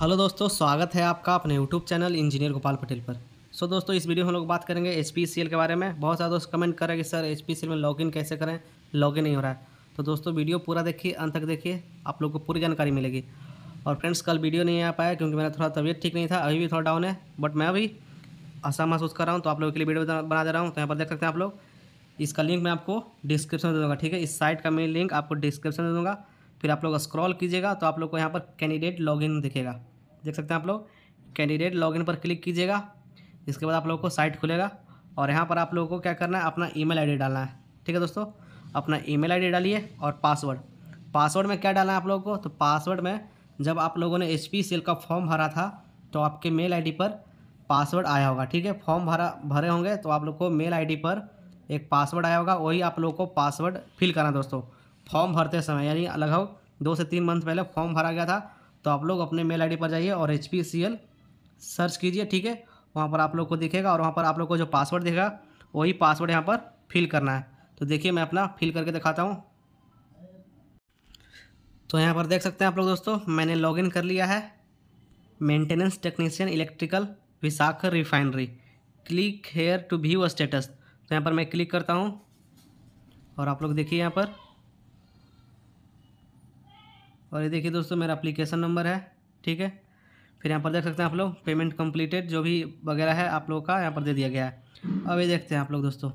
hello दोस्तों स्वागत है आपका अपने YouTube channel engineer Gopal Patel पर सो so, दोस्तों इस वीडियो में हम लोग बात करेंगे एच के बारे में बहुत सारे दोस्त कमेंट कर रहे हैं कि सर एच में लॉगिन कैसे करें लॉगिन नहीं हो रहा है तो दोस्तों वीडियो पूरा देखिए अंत तक देखिए आप लोग को पूरी जानकारी मिलेगी और फ्रेंड्स कल वीडियो नहीं आ पाया क्योंकि मेरा थोड़ा तबीयत ठीक नहीं था अभी भी थोड़ा डाउन है बट मैं अभी आसान महसूस कर रहा हूँ तो आप लोगों के लिए वीडियो बना दे रहा हूँ तो यहाँ पर देख सकते हैं आप लोग इसका लिंक मैं आपको डिस्क्रिप्शन में दे दूँगा ठीक है इस साइट का मैं लिंक आपको डिस्क्रिप्शन में दे दूँगा फिर आप लोग स्क्रॉल कीजिएगा तो आप लोग को यहाँ पर कैंडिडेट लॉगिन दिखेगा देख सकते हैं आप लोग कैंडिडेट लॉगिन पर क्लिक कीजिएगा इसके बाद आप लोग को साइट खुलेगा और यहाँ पर आप लोगों को क्या करना है अपना ई मेल डालना है ठीक है दोस्तों अपना ई मेल डालिए और पासवर्ड पासवर्ड में क्या डालना है आप लोगों को तो पासवर्ड में जब आप लोगों ने एच सेल का फॉर्म भरा था तो आपके मेल आई पर पासवर्ड आया होगा ठीक है फॉर्म भरा भरे होंगे तो आप लोग को मेल आईडी पर एक पासवर्ड आया होगा वही आप लोग को पासवर्ड फिल करना दोस्तों फॉर्म भरते समय यानी लगभग दो से तीन मंथ पहले फॉर्म भरा गया था तो आप लोग अपने मेल आईडी पर जाइए और एच सर्च कीजिए ठीक है वहाँ पर आप लोग को दिखेगा और वहाँ पर आप लोग को जो पासवर्ड दिखेगा वही पासवर्ड यहाँ पर फिल करना है तो देखिए मैं अपना फिल करके दिखाता हूँ तो यहाँ पर देख सकते हैं आप लोग दोस्तों मैंने लॉगिन कर लिया है maintenance technician electrical Visakh refinery click here to view status तो यहाँ पर मैं क्लिक करता हूँ और आप लोग देखिए यहाँ पर और ये देखिए दोस्तों मेरा अप्लीकेशन नंबर है ठीक है फिर यहाँ पर देख सकते हैं आप लोग पेमेंट कम्प्लीटेड जो भी वगैरह है आप लोगों का यहाँ पर दे दिया गया है अब ये देखते हैं आप लोग दोस्तों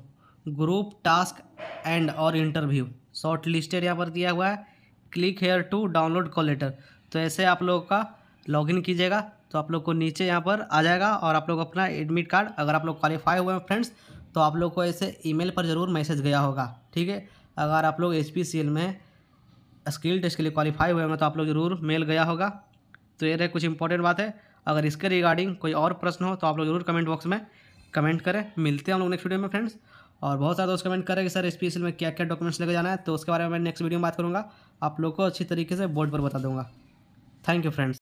ग्रुप टास्क एंड और इंटरव्यू शॉर्ट लिस्टेड यहाँ पर दिया हुआ है click here to download call letter तो ऐसे आप लोगों का लॉगिन कीजिएगा तो आप लोग को नीचे यहाँ पर आ जाएगा और आप लोग अपना एडमिट कार्ड अगर आप लोग क्वालिफाई हुए हैं फ्रेंड्स तो आप लोग को ऐसे ईमेल पर ज़रूर मैसेज गया होगा ठीक है अगर आप लोग एच में स्किल टेस्ट के लिए क्वालिफाई हुए होंगे तो आप लोग जरूर मेल गया होगा तो ये रहे कुछ इंपॉर्टेंट बात है अगर इसके रिगार्डिंग कोई और प्रश्न हो तो आप लोग जरूर कमेंट बॉक्स में कमेंट करें मिलते हैं हम लोग नेक्स्ट वीडियो में फ्रेंड्स और बहुत सारे दोस्त कमेंट करें कि सर एस में क्या क्या डॉक्यूमेंट्स लेकर जाना है तो उसके बारे में मैं नेक्स्ट वीडियो में बात करूँगा आप लोग को अच्छी तरीके से बोर्ड पर बता दूँगा थैंक यू फ्रेंड्स